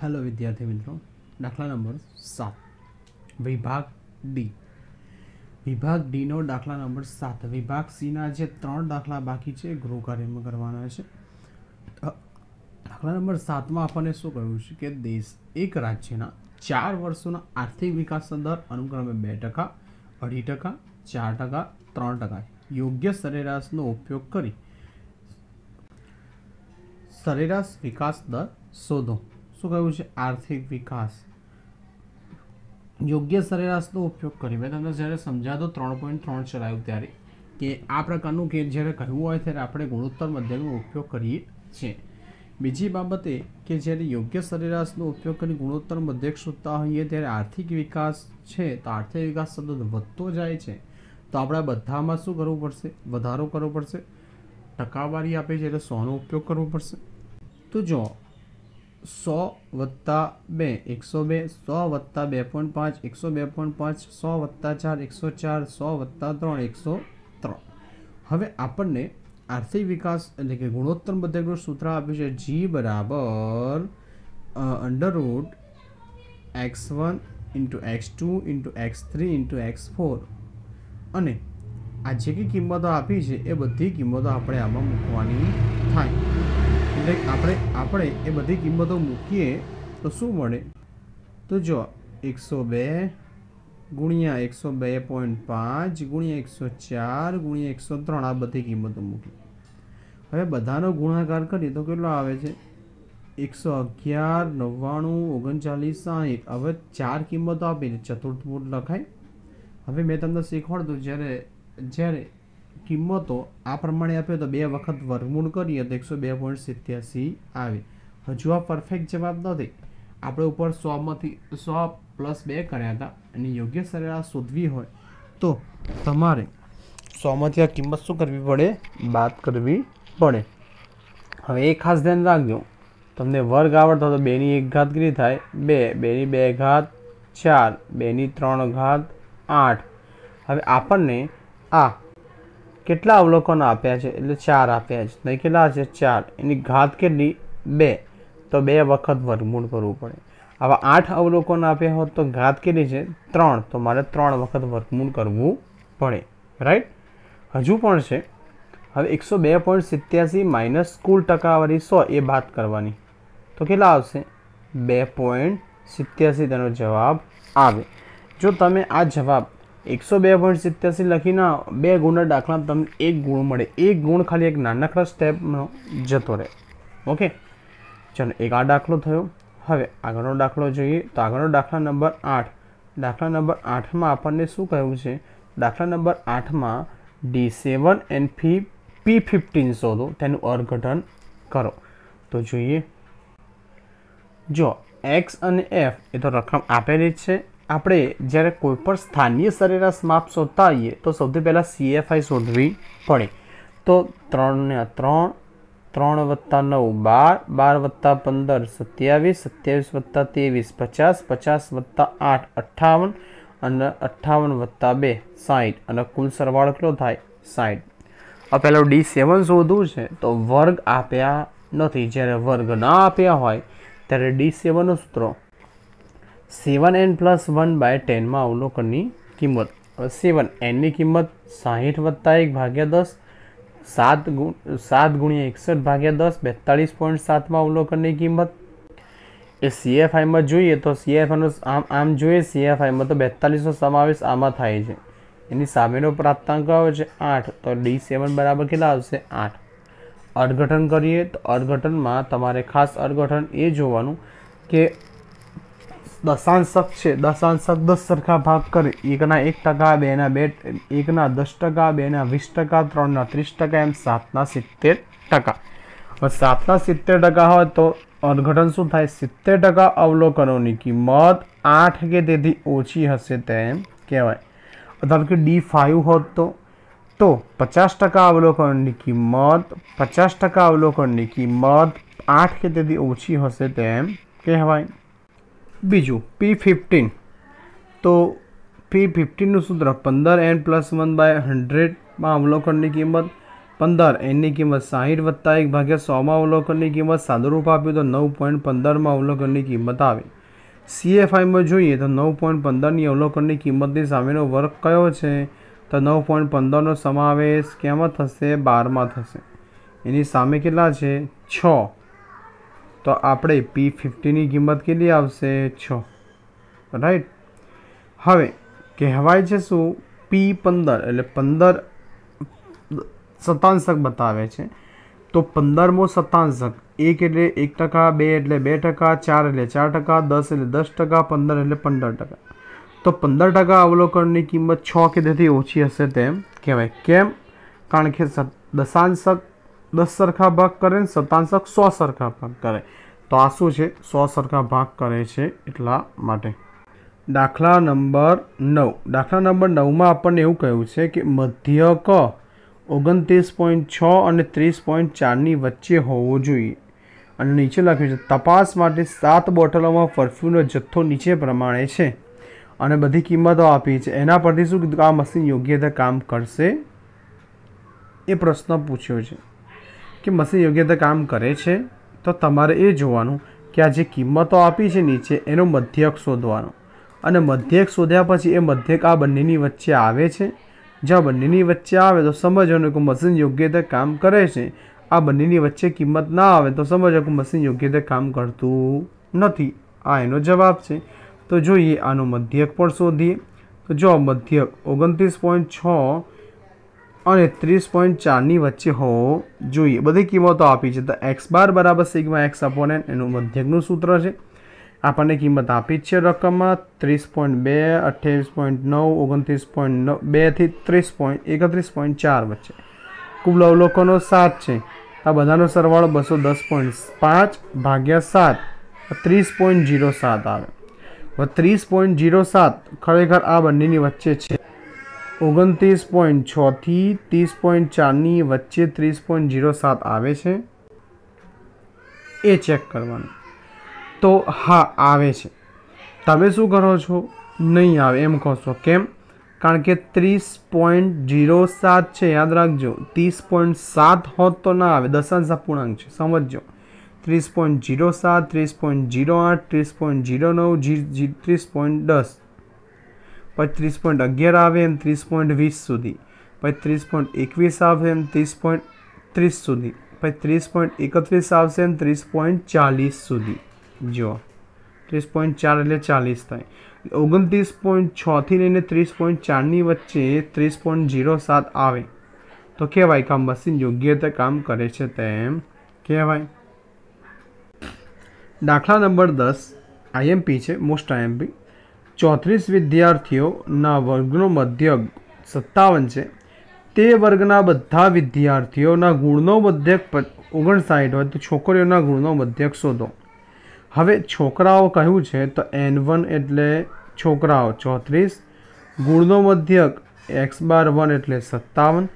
hello વિદ્યાર્થી મિત્રો દાખલા નંબર સાત વિભાગ ડી વિભાગ ડીનો દાખલા નંબર સાત વિભાગ સીના જે ત્રણ દાખલા બાકી છે ગૃહ કાર્યમાં કરવાના છે દાખલા નંબર સાતમાં આપણને શું કહ્યું છે કે દેશ એક રાજ્યના ચાર વર્ષોના આર્થિક વિકાસનો દર અનુક્રમે બે ટકા અઢી ટકા ચાર ટકા ત્રણ ટકા યોગ્ય સરેરાશનો ઉપયોગ કરી સરેરાશ વિકાસ દર શોધો શું કહ્યું છે આર્થિક વિકાસ યોગ્ય સરેરાશનો ઉપયોગ કરી મેં તમને જ્યારે સમજાતો ત્રણ પોઈન્ટ ત્રણ ચલાવ્યું ત્યારે કે આ પ્રકારનું કે જ્યારે કહેવું હોય ત્યારે આપણે ગુણોત્તર મધ્યનો ઉપયોગ કરીએ છીએ બીજી બાબતે કે જ્યારે યોગ્ય સરેરાશનો ઉપયોગ કરી ગુણોત્તર મધ્યક શોધતા હોઈએ ત્યારે આર્થિક વિકાસ છે તો આર્થિક વિકાસ સતત વધતો જાય છે તો આપણે બધામાં શું કરવું પડશે વધારો કરવો પડશે ટકાવારી આપે છે એટલે સોનો ઉપયોગ કરવો પડશે તો જો સો વત્તા બે એકસો બે સો વત્તા બે પોઈન્ટ પાંચ એકસો બે પોઈન્ટ પાંચ સો વત્તા ચાર એકસો ચાર સો વત્તા ત્રણ એકસો ત્રણ હવે આપણને આર્થિક વિકાસ એટલે કે ગુણોત્તર બધેકનું સૂત્ર આપ્યું છે જી બરાબર under root X one into X two into X three into X four અને આ જે કંઈ કિંમતો આપી છે એ બધી કિંમતો આપણે આમાં મૂકવાની થાય એટલે આપણે આપણે એ બધી કિંમતો મૂકીએ તો શું મળે તો જો એકસો બે ગુણ્યા એકસો બે પોઈન્ટ પાંચ ગુણ્યા એકસો ચાર ગુણ્યા એકસો ત્રણ આ બધી કિંમતો મૂકી હવે બધાનો ગુણાકાર કરીએ તો કેટલો આવે છે એકસો અગિયાર નવ્વાણું ઓગણચાલીસ સાહીઠ હવે ચાર કિંમતો આપીને ચતુર્થમૂળ લખાય હવે મેં તમને શીખવાડતું જ્યારે જ્યારે કિંમતો આ પ્રમાણે આપે તો બે વખત વર્ગમૂળ કરીએ તો એકસો બે પોઈન્ટ સિત્યાસી આવે હજુ આ પરફેક્ટ જવાબ નથી આપણે ઉપર સોમાંથી સો પ્લસ બે કર્યા હતા અને યોગ્ય સરેરાશ શોધવી હોય તો તમારે સોમાંથી આ કિંમત શું કરવી પડે બાદ કરવી પડે હવે એ ખાસ ધ્યાન રાખજો તમને વર્ગ આવડતો તો બેની એક ઘાત કેટલી થાય બે બેની બે ઘાત ચાર બેની ત્રણ ઘાત આઠ હવે આપણને આ કેટલા અવલોકનો આપ્યા છે એટલે ચાર આપ્યા છે નહીં કેટલા છે ચાર એની ઘાત કેટલી બે તો બે વખત વર્ગમૂળ કરવું પડે આવા આઠ અવલોકનો આપ્યા હોત તો ઘાત કેટલી છે ત્રણ તો મારે ત્રણ વખત વર્ગમૂળ કરવું પડે રાઈટ હજુ પણ છે હવે એકસો બે પોઈન્ટ સિત્યાસી માઇનસ કુલ ટકાવારી સો એ વાત કરવાની તો કેટલા આવશે બે પોઈન્ટ સિત્યાસી તેનો જવાબ આવે જો તમે આ જવાબ એકસો બે પોઈન્ટ સિત્યાસી લખીના બે ગુણના દાખલા તમને એક ગુણ મળે એક ગુણ ખાલી એક નાનકડા સ્ટેપનો જતો રહે ઓકે ચાલો એક આ દાખલો થયો હવે આગળનો દાખલો જોઈએ તો આગળનો દાખલા નંબર આઠ દાખલા નંબર આઠમાં આપણને શું કહ્યું છે દાખલા નંબર આઠમાં ડી સેવન એન્ડ ફી પી ફિફ્ટીન શોધો તેનું અર્ઘટન કરો તો જોઈએ જો એક્સ અને એફ એ તો રકમ આપેલી જ છે આપણે જ્યારે કોઈ પણ સ્થાનીય સરેરાશ માપ શોધતા હોઈએ તો સૌથી પહેલાં સીએફઆઈ શોધવી પડે તો ત્રણને ત્રણ ત્રણ વત્તા નવ બાર બાર વત્તા પંદર સત્યાવીસ સત્યાવીસ વત્તા ત્રેવીસ પચાસ પચાસ વત્તા આઠ અઠ્ઠાવન અને અઠ્ઠાવન વત્તા બે સાઠ અને કુલ સરવાળો કેટલો થાય સાઠ આ પહેલો ડી સેવન શોધવું છે તો વર્ગ આપ્યા નથી જ્યારે વર્ગ ના આપ્યા હોય ત્યારે ડી સેવનનું સૂત્રો seven N plus one by ટેનમાં અવલોકનની કિંમત સેવન એનની કિંમત સાહીઠ વત્તા એક ભાગ્યા દસ સાત ગુ સાત ગુણ્યા એકસઠ ભાગ્યા દસ બેતાળીસ પોઈન્ટ સાતમાં અવલોકનની કિંમત એ સીએફઆઈમાં જોઈએ તો સીએફઆઈનો આમ આમ જોઈએ સીએફઆઈમાં તો બેતાલીસનો સમાવેશ આમાં થાય છે એની સામેનો પ્રાપ્તાંક આવે છે આઠ તો ડી સેવન બરાબર કેટલા આવશે આઠ અર્થઘટન કરીએ તો અર્થઘટનમાં તમારે ખાસ અર્ઘટન એ જોવાનું કે દશાંશક છે દશાંશક દસ સરખા ભાગ કરે એકના એક ટકા બેના બે એકના દસ ટકા બેના વીસ ટકા ત્રણના ત્રીસ ટકા એમ સાતના સિત્તેર ટકા સાતના સિત્તેર ટકા હોય તો અર્ઘટન શું થાય સિત્તેર ટકા અવલોકનોની કિંમત આઠ કે તેથી ઓછી હશે તેમ કહેવાય ધારો કે ડી ફાઇવ હોત તો તો પચાસ ટકા અવલોકનની કિંમત પચાસ ટકા અવલોકનની કિંમત આઠ કે તેથી ઓછી હશે તેમ કહેવાય બીજું પી ફિફ્ટીન તો પી ફિફ્ટીનનું સૂત્ર પંદર એન પ્લસ વન બાય હંડ્રેડમાં અવલોકનની કિંમત પંદર એનની કિંમત સાહીઠ વત્તા એક ભાગ્યા સોમાં અવલોકનની કિંમત સાદુરૂપ આપ્યું તો નવ પોઈન્ટ પંદરમાં અવલોકનની કિંમત આવે સીએફઆઈમાં જોઈએ તો નવ પોઈન્ટ પંદરની અવલોકનની કિંમતની સામેનો વર્ગ કયો છે તો નવ પોઈન્ટ પંદરનો સમાવેશ કેમાં થશે બારમાં થશે એની સામે કેટલા છે છ તો આપણે પી ફિફ્ટીની કિંમત કેટલી આવશે છ રાઈટ હવે કહેવાય છે શું પી પંદર એટલે પંદર સત્તાંશક બતાવે છે તો પંદરમો સત્તાંશક એક એટલે એક ટકા બે એટલે બે ટકા ચાર એટલે ચાર ટકા દસ એટલે દસ ટકા પંદર એટલે પંદર ટકા તો પંદર ટકા અવલોકનની કિંમત છ કે તેથી ઓછી હશે તેમ કહેવાય કેમ કારણ કે દશાંશક દસ સરખા ભાગ કરે ને સત્તાંશક સો સરખા ભાગ કરે તો આ શું છે સો સરખા ભાગ કરે છે એટલા માટે દાખલા નંબર નવ દાખલા નંબર નવમાં આપણને એવું કહ્યું છે કે મધ્યક ઓગણત્રીસ પોઈન્ટ છ અને ત્રીસ પોઈન્ટ ચારની વચ્ચે હોવો જોઈએ અને નીચે લખ્યું છે તપાસ માટે સાત બોટલોમાં પરફ્યુમનો જથ્થો નીચે પ્રમાણે છે અને બધી કિંમતો આપી છે એના પરથી શું આ મશીન યોગ્ય રીતે કામ કરશે એ પ્રશ્ન પૂછ્યો છે કે મશીન યોગ્ય રીતે કામ કરે છે તો તમારે એ જોવાનું કે આ જે કિંમતો આપી છે નીચે એનો મધ્યક શોધવાનો અને મધ્યક શોધ્યા પછી એ મધ્યક આ બંનેની વચ્ચે આવે છે જ્યાં બંનેની વચ્ચે આવે તો સમજવાનું કે મશીન યોગ્ય રીતે કામ કરે છે આ બંનેની વચ્ચે કિંમત ના આવે તો સમજો કે મશીન યોગ્ય રીતે કામ કરતું નથી આ એનો જવાબ છે તો જોઈએ આનો મધ્યક પણ શોધીએ તો જો મધ્યક ઓગણત્રીસ પોઈન્ટ છ અને ત્રીસ પોઈન્ટ ચારની વચ્ચે હોવો જોઈએ બધી કિંમતો આપી છે તો એક્સ બાર બરાબર સિગ્મા એક્સ અપોન એનું મધ્યકનું સૂત્ર છે આપણને કિંમત આપી જ છે રકમમાં ત્રીસ પોઈન્ટ બે અઠ્યાવીસ પોઈન્ટ નવ ઓગણત્રીસ પોઈન્ટ નવ બેથી ત્રીસ પોઈન્ટ એકત્રીસ પોઈન્ટ ચાર વચ્ચે કુલ અવલોકનો સાત છે આ બધાનો સરવાળો બસો દસ પોઈન્ટ પાંચ ભાગ્યા સાત ત્રીસ પોઈન્ટ જીરો સાત આવે ત્રીસ પોઈન્ટ જીરો સાત ખરેખર આ બંનેની વચ્ચે છે ઓગણત્રીસ પોઈન્ટ છથી ત્રીસ પોઈન્ટ ચારની વચ્ચે ત્રીસ પોઈન્ટ જીરો સાત આવે છે એ ચેક કરવાનું તો હા આવે છે તમે શું કરો છો નહીં આવે એમ કહો છો કેમ કારણ કે ત્રીસ પોઈન્ટ જીરો સાત છે યાદ રાખજો ત્રીસ પોઈન્ટ સાત હોત તો ના આવે દશાંશ અપૂર્ણાંક છે સમજજો ત્રીસ પોઈન્ટ જીરો સાત ત્રીસ પોઈન્ટ જીરો આઠ ત્રીસ પોઈન્ટ જીરો નવ ત્રીસ પોઈન્ટ દસ પછી ત્રીસ પોઈન્ટ અગિયાર આવે એમ ત્રીસ પોઈન્ટ વીસ સુધી પછી ત્રીસ પોઈન્ટ એકવીસ આવશે એમ ત્રીસ પોઈન્ટ ત્રીસ સુધી પછી ત્રીસ પોઈન્ટ એકત્રીસ આવશે એમ ત્રીસ પોઈન્ટ ચાલીસ સુધી જો ત્રીસ પોઈન્ટ ચાર એટલે ચાલીસ થાય ઓગણત્રીસ પોઈન્ટ છથી લઈને ત્રીસ પોઈન્ટ ચારની વચ્ચે ત્રીસ પોઈન્ટ ઝીરો સાત આવે તો કહેવાય કામ મશીન યોગ્ય રીતે કામ કરે છે તેમ કહેવાય દાખલા નંબર દસ આઈએમપી છે મોસ્ટ આઈએમપી ચોત્રીસ વિદ્યાર્થીઓના વર્ગનો મધ્યક સત્તાવન છે તે વર્ગના બધા વિદ્યાર્થીઓના ગુણનો મધ્યક ઓગણસાઠ હોય તો છોકરીઓના ગુણનો મધ્યક શોધો હવે છોકરાઓ કહ્યું છે તો એન વન એટલે છોકરાઓ ચોત્રીસ ગુણનો મધ્યક એક્સ બાર વન એટલે સત્તાવન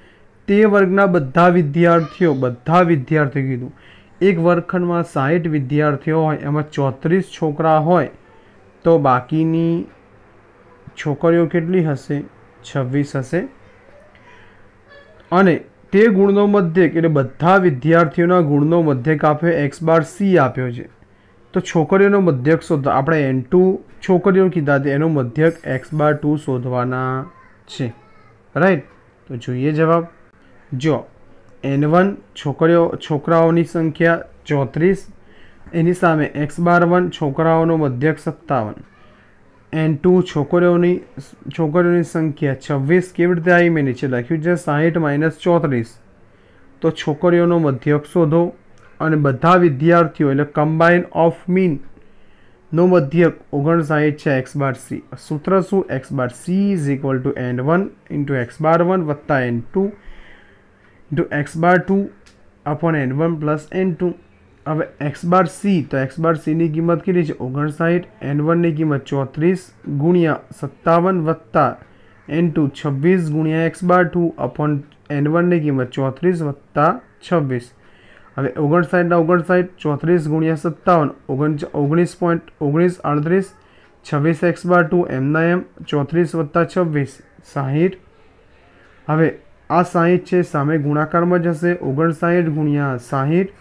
તે વર્ગના બધા વિદ્યાર્થીઓ બધા વિદ્યાર્થીઓ કીધું એક વર્ગખંડમાં સાહીઠ વિદ્યાર્થીઓ હોય એમાં ચોત્રીસ છોકરા હોય તો બાકીની છોકરીઓ કેટલી હશે છવ્વીસ હશે અને તે ગુણનો મધ્યક એટલે બધા વિદ્યાર્થીઓના ગુણનો મધ્યક આપ્યો એક્સ બાર સી આપ્યો છે તો છોકરીઓનો મધ્યક શોધ આપણે એન ટુ છોકરીઓ કીધા તે એનો મધ્યક એક્સ બાર ટુ શોધવાના છે રાઈટ તો જોઈએ જવાબ જો એન વન છોકરીઓ છોકરાઓની સંખ્યા ચોત્રીસ એની સામે એક્સ બાર વન છોકરાઓનો મધ્યક સત્તાવન એન્ડ ટુ છોકરીઓની છોકરીઓની સંખ્યા છવ્વીસ કેવી રીતે આવી મેં નીચે લખ્યું છે સાહીઠ માઇનસ ચોત્રીસ તો છોકરીઓનો મધ્યક શોધો અને બધા વિદ્યાર્થીઓ એટલે કમ્બાઇન ઓફ મીન નો મધ્યક ઓગણસાઠ છે એક્સ બાર સી સૂત્ર શું X bar C is equal to N one into X bar one વત્તા N two into X bar two upon N one plus N two હવે એક્સ બાર સી તો X bar સીની કિંમત કેટલી છે ઓગણસાઠ એન વનની કિંમત ચોત્રીસ ગુણ્યા સત્તાવન વત્તા એન ટુ છવ્વીસ ગુણ્યા X bar two upon N વનની કિંમત ચોત્રીસ વત્તા છવ્વીસ હવે ઓગણસાઠના ઓગણસાઠ ચોત્રીસ ગુણ્યા સત્તાવન ઓગણ ઓગણીસ પોઈન્ટ ઓગણીસ આડત્રીસ છવ્વીસ એક્સ બાર ટુ એમના એમ ચોત્રીસ વત્તા છવ્વીસ સાહીઠ હવે આ સાહીઠ છે સામે ગુણાકારમાં જશે ઓગણસાઠ ગુણ્યા સાહીઠ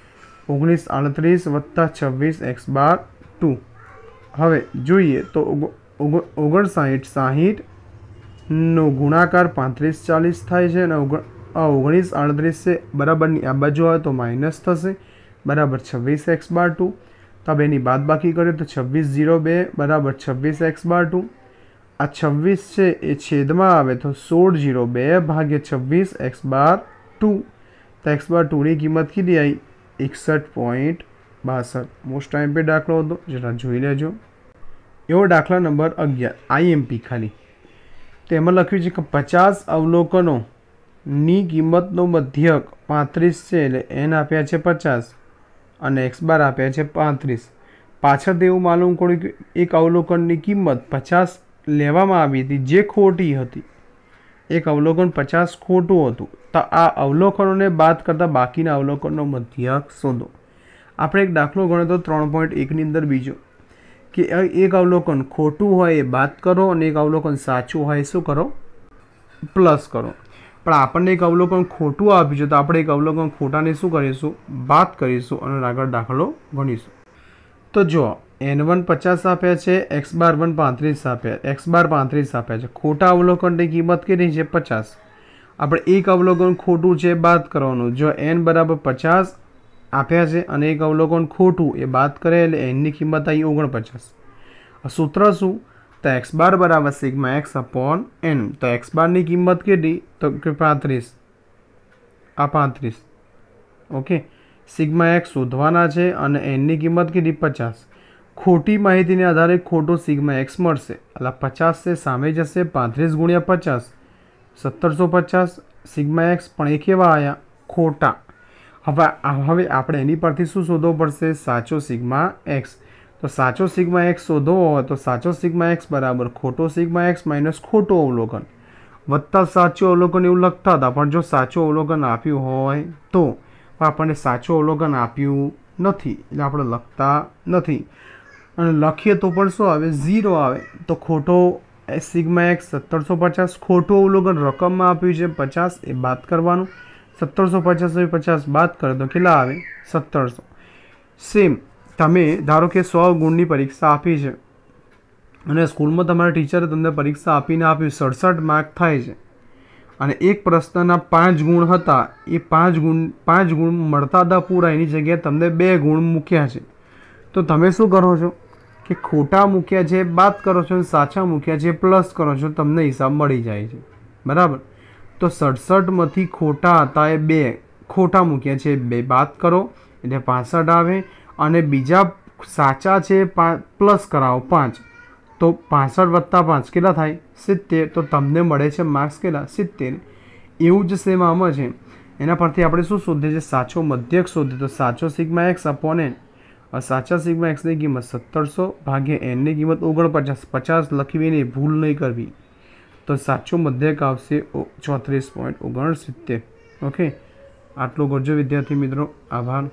1938 + 26x12 2 હવે જોઈએ તો 59 60 નો ગુણાકાર 35 40 થાય છે ને 1938 છે બરાબર ની આ બાજુ હોય તો માઈનસ થશે બરાબર 26x12 2 તો હવે એની બાદબાકી કરીએ તો 2602 = 26x12 2 આ 26 સે છેદમાં આવે તો 1602 ભાગ્યા 26x12 2 તો x બાર 2 ની કિંમત કેલી આવી એકસઠ પોઈન્ટ બાસઠ મોસ્ટ આઈએમપી દાખલો હતો જરા જોઈ લેજો એવો દાખલા નંબર અગિયાર આઈએમપી ખાલી તેમાં લખ્યું છે કે પચાસ અવલોકનોની કિંમતનો મધ્યક પાંત્રીસ છે એટલે એન આપ્યા છે પચાસ અને એક્સ બાર આપ્યા છે પાંત્રીસ પાછળ એવું માલુમ પડ્યું કે એક અવલોકનની કિંમત પચાસ લેવામાં આવી હતી જે ખોટી હતી એક અવલોકન પચાસ ખોટું હતું તો આ અવલોકનોને બાદ કરતાં બાકીના અવલોકનનો મધ્યક શોધો આપણે એક દાખલો ગણો તો ત્રણ પોઈન્ટ એકની અંદર બીજો કે એક અવલોકન ખોટું હોય એ બાદ કરો અને એક અવલોકન સાચું હોય શું કરો પ્લસ કરો પણ આપણને એક અવલોકન ખોટું આપ્યું છે તો આપણે એક અવલોકન ખોટાને શું કરીશું બાદ કરીશું અને આગળ દાખલો ગણીશું તો જો એન વન પચાસ આપ્યા છે એક્સ બાર વન પાંત્રીસ આપ્યા એક્સ બાર પાંત્રીસ આપ્યા છે ખોટા અવલોકનની કિંમત કેટલી છે પચાસ આપણે એક અવલોકન ખોટું છે બાદ કરવાનું જો એન બરાબર પચાસ આપ્યા છે અને એક અવલોકન ખોટું એ બાદ કરે એટલે એનની કિંમત આવી ઓગણપચાસ સૂત્ર શું તો એક્સ બાર બરાબર સિગ્મા એક્સ અપોન એન તો એક્સ બારની કિંમત કેટલી તો કે પાંત્રીસ આ પાંત્રીસ ઓકે સિગ્મા એક્સ શોધવાના છે અને એનની કિંમત કેટલી પચાસ ખોટી માહિતીને આધારે ખોટો સિગ્મા એક્સ મળશે એટલે પચાસ છે સામે જશે પાંત્રીસ ગુણ્યા પચાસ સત્તરસો પચાસ સિગ્મા એક્સ પણ એ કેવા આવ્યા ખોટા હવે હવે આપણે એની પરથી શું શોધવો પડશે સાચો સિગ્મા એક્સ તો સાચો સિગ્મા એક્સ શોધવો હોય તો સાચો સિગ્મા એક્સ બરાબર ખોટો સિગ્મા એક્સ માઇનસ ખોટું અવલોકન વધતા સાચું અવલોકન એવું લખતા હતા પણ જો સાચું અવલોકન આપ્યું હોય તો આપણને સાચું અવલોકન આપ્યું નથી એટલે આપણે લખતા નથી અને લખીએ તો પણ શું આવે ઝીરો આવે તો ખોટો સિગ્મા એક સત્તરસો પચાસ ખોટું અવલોકન રકમમાં આપ્યું છે પચાસ એ બાદ કરવાનું સત્તરસો પચાસ પચાસ બાદ કરો તો કેટલા આવે સત્તરસો સેમ તમે ધારો કે સો ગુણની પરીક્ષા આપી છે અને સ્કૂલમાં તમારા ટીચરે તમને પરીક્ષા આપીને આપ્યું સડસઠ માર્ક થાય છે અને એક પ્રશ્નના પાંચ ગુણ હતા એ પાંચ ગુણ પાંચ ગુણ મળતા હતા પૂરા એની જગ્યાએ તમને બે ગુણ મૂક્યા છે તો તમે શું કરો છો કે ખોટા મૂક્યા છે બાદ કરો છો અને સાચા મૂક્યા છે પ્લસ કરો છો તમને હિસાબ મળી જાય છે બરાબર તો સડસઠમાંથી ખોટા હતા એ બે ખોટા મૂક્યા છે બે બાદ કરો એટલે પાસઠ આવે અને બીજા સાચા છે પ્લસ કરાવો પાંચ તો પાસઠ વત્તા પાંચ કેટલા થાય સિત્તેર તો તમને મળે છે માર્ક્સ કેટલા સિત્તેર એવું જ સેમ આમાં છે એના પરથી આપણે શું શોધીએ છીએ સાચો મધ્યક શોધીએ તો સાચો સિગ્મા એક્સ અપોન સાચા સિગ્મા એક્સની કિંમત સત્તરસો ભાગ્યે એનની કિંમત ઓગણપચાસ પચાસ લખવીને ભૂલ નહીં કરવી તો સાચો મધ્યક આવશે ચોત્રીસ પોઈન્ટ ઓગણસિત્તેર ઓકે આટલો કરજો વિદ્યાર્થી મિત્રો આભાર